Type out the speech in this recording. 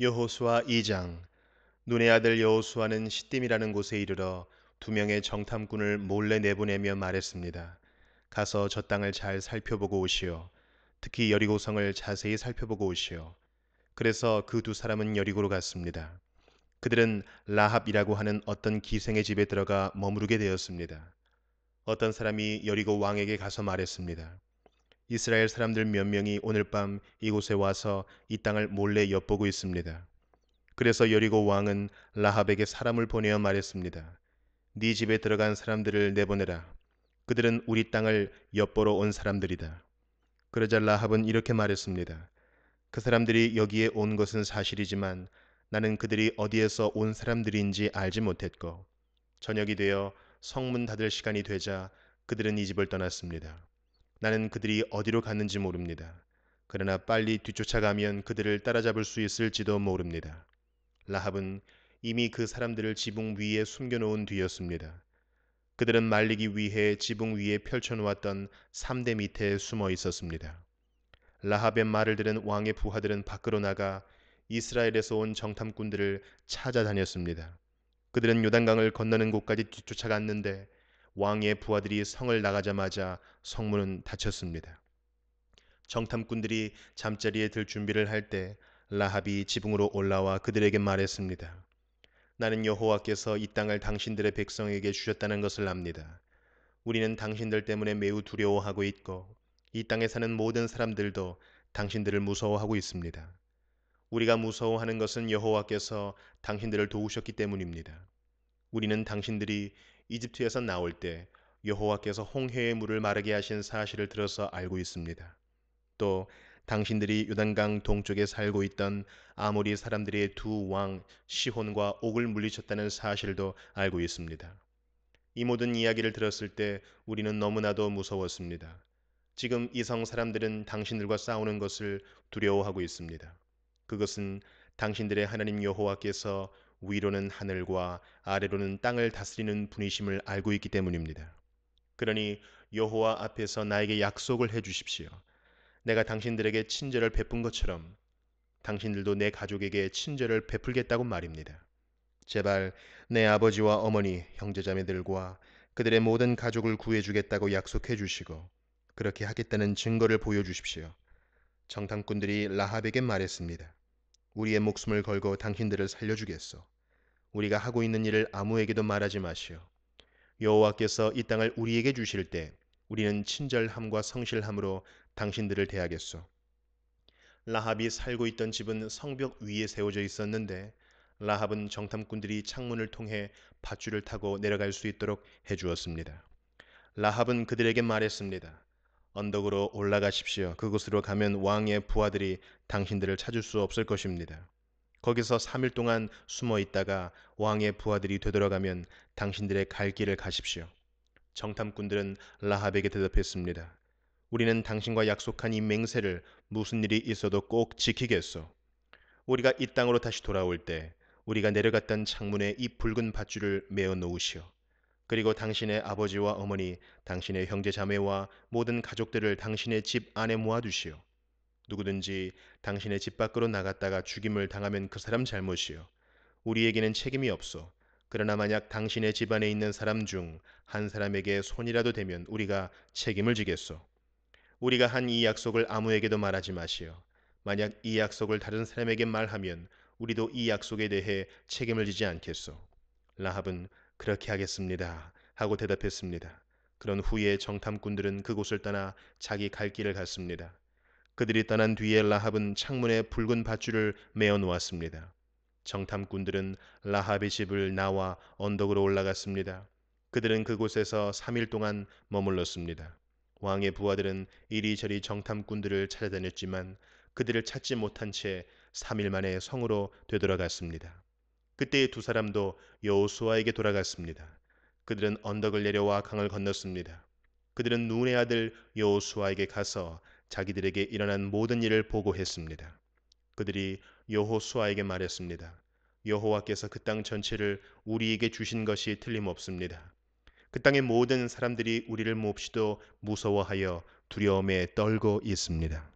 여호수아 2장 눈의 아들 여호수아는 시딤이라는 곳에 이르러 두 명의 정탐꾼을 몰래 내보내며 말했습니다. 가서 저 땅을 잘 살펴보고 오시오. 특히 여리고성을 자세히 살펴보고 오시오. 그래서 그 두 사람은 여리고로 갔습니다. 그들은 라합이라고 하는 어떤 기생의 집에 들어가 머무르게 되었습니다. 어떤 사람이 여리고 왕에게 가서 말했습니다. 이스라엘 사람들 몇 명이 오늘 밤 이곳에 와서 이 땅을 몰래 엿보고 있습니다. 그래서 여리고 왕은 라합에게 사람을 보내어 말했습니다. 네 집에 들어간 사람들을 내보내라. 그들은 우리 땅을 엿보러 온 사람들이다. 그러자 라합은 이렇게 말했습니다. 그 사람들이 여기에 온 것은 사실이지만 나는 그들이 어디에서 온 사람들인지 알지 못했고 저녁이 되어 성문 닫을 시간이 되자 그들은 이 집을 떠났습니다. 나는 그들이 어디로 갔는지 모릅니다. 그러나 빨리 뒤쫓아가면 그들을 따라잡을 수 있을지도 모릅니다. 라합은 이미 그 사람들을 지붕 위에 숨겨놓은 뒤였습니다. 그들은 말리기 위해 지붕 위에 펼쳐놓았던 3대 밑에 숨어 있었습니다. 라합의 말을 들은 왕의 부하들은 밖으로 나가 이스라엘에서 온 정탐꾼들을 찾아다녔습니다. 그들은 요단강을 건너는 곳까지 뒤쫓아갔는데 왕의 부하들이 성을 나가자마자 성문은 닫혔습니다. 정탐꾼들이 잠자리에 들 준비를 할 때 라합이 지붕으로 올라와 그들에게 말했습니다. 나는 여호와께서 이 땅을 당신들의 백성에게 주셨다는 것을 압니다. 우리는 당신들 때문에 매우 두려워하고 있고 이 땅에 사는 모든 사람들도 당신들을 무서워하고 있습니다. 우리가 무서워하는 것은 여호와께서 당신들을 도우셨기 때문입니다. 우리는 당신들이 이집트에서 나올 때 여호와께서 홍해의 물을 마르게 하신 사실을 들어서 알고 있습니다. 또 당신들이 요단강 동쪽에 살고 있던 아모리 사람들의 두 왕 시혼과 옥을 물리쳤다는 사실도 알고 있습니다. 이 모든 이야기를 들었을 때 우리는 너무나도 무서웠습니다. 지금 이성 사람들은 당신들과 싸우는 것을 두려워하고 있습니다. 그것은 당신들의 하나님 여호와께서 위로는 하늘과 아래로는 땅을 다스리는 분이심을 알고 있기 때문입니다. 그러니 여호와 앞에서 나에게 약속을 해 주십시오. 내가 당신들에게 친절을 베푼 것처럼 당신들도 내 가족에게 친절을 베풀겠다고 말입니다. 제발 내 아버지와 어머니, 형제자매들과 그들의 모든 가족을 구해주겠다고 약속해 주시고 그렇게 하겠다는 증거를 보여주십시오. 정탐꾼들이 라합에게 말했습니다. 우리의 목숨을 걸고 당신들을 살려주겠소. 우리가 하고 있는 일을 아무에게도 말하지 마시오. 여호와께서 이 땅을 우리에게 주실 때 우리는 친절함과 성실함으로 당신들을 대하겠소. 라합이 살고 있던 집은 성벽 위에 세워져 있었는데 라합은 정탐꾼들이 창문을 통해 밧줄을 타고 내려갈 수 있도록 해주었습니다. 라합은 그들에게 말했습니다. 언덕으로 올라가십시오. 그곳으로 가면 왕의 부하들이 당신들을 찾을 수 없을 것입니다. 거기서 3일 동안 숨어 있다가 왕의 부하들이 되돌아가면 당신들의 갈 길을 가십시오. 정탐꾼들은 라합에게 대답했습니다. 우리는 당신과 약속한 이 맹세를 무슨 일이 있어도 꼭 지키겠소. 우리가 이 땅으로 다시 돌아올 때 우리가 내려갔던 창문에 이 붉은 밧줄을 메어 놓으시오. 그리고 당신의 아버지와 어머니, 당신의 형제 자매와 모든 가족들을 당신의 집 안에 모아두시오. 누구든지 당신의 집 밖으로 나갔다가 죽임을 당하면 그 사람 잘못이요. 우리에게는 책임이 없어. 그러나 만약 당신의 집안에 있는 사람 중 한 사람에게 손이라도 되면 우리가 책임을 지겠소. 우리가 한 이 약속을 아무에게도 말하지 마시오. 만약 이 약속을 다른 사람에게 말하면 우리도 이 약속에 대해 책임을 지지 않겠소. 라합은 그렇게 하겠습니다. 하고 대답했습니다. 그런 후에 정탐꾼들은 그곳을 떠나 자기 갈 길을 갔습니다. 그들이 떠난 뒤에 라합은 창문에 붉은 밧줄을 메어 놓았습니다. 정탐꾼들은 라합의 집을 나와 언덕으로 올라갔습니다. 그들은 그곳에서 3일 동안 머물렀습니다. 왕의 부하들은 이리저리 정탐꾼들을 찾아다녔지만 그들을 찾지 못한 채 3일 만에 성으로 되돌아갔습니다. 그때두 사람도 여호수아에게 돌아갔습니다. 그들은 언덕을 내려와 강을 건넜습니다. 그들은 눈의 아들 여호수아에게 가서 자기들에게 일어난 모든 일을 보고했습니다. 그들이 여호수아에게 말했습니다. 여호와께서 그 땅 전체를 우리에게 주신 것이 틀림없습니다. 그 땅의 모든 사람들이 우리를 몹시도 무서워하여 두려움에 떨고 있습니다.